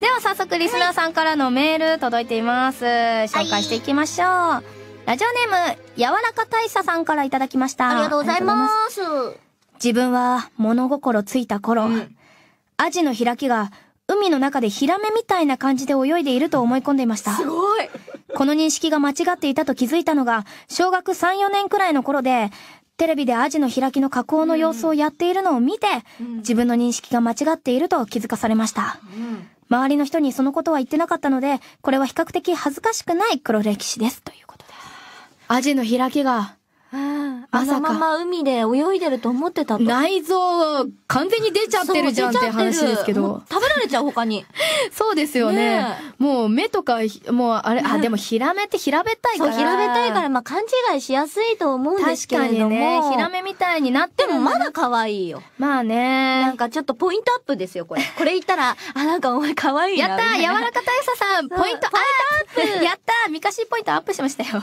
では早速リスナーさんからのメール届いています。紹介していきましょう。はい、ラジオネーム、柔らか大佐さんからいただきました。ありがとうございます。自分は物心ついた頃、うん、アジの開きが海の中でヒラメみたいな感じで泳いでいると思い込んでいました。すごいこの認識が間違っていたと気づいたのが、小学3、4年くらいの頃で、テレビでアジの開きの加工の様子をやっているのを見て、自分の認識が間違っていると気づかされました。周りの人にそのことは言ってなかったので、これは比較的恥ずかしくない黒歴史です。ということです。アジの開きが朝まま海で泳いでると思ってたと。内臓、完全に出ちゃってるじゃんって話ですけど。食べられちゃう他に。そうですよね。ねもう目とか、もうあれ、ね、あ、でもヒラメって平べったいから。そう、平べったいから、まあ勘違いしやすいと思うんですけれども。確かにね、ヒラメみたいになってもまだ可愛いよ。まあね。なんかちょっとポイントアップですよ、これ。これ言ったら、あ、なんかお前可愛いな。やった柔らか大佐さん、ポイントアップやったーみかしポイントアップしましたよ。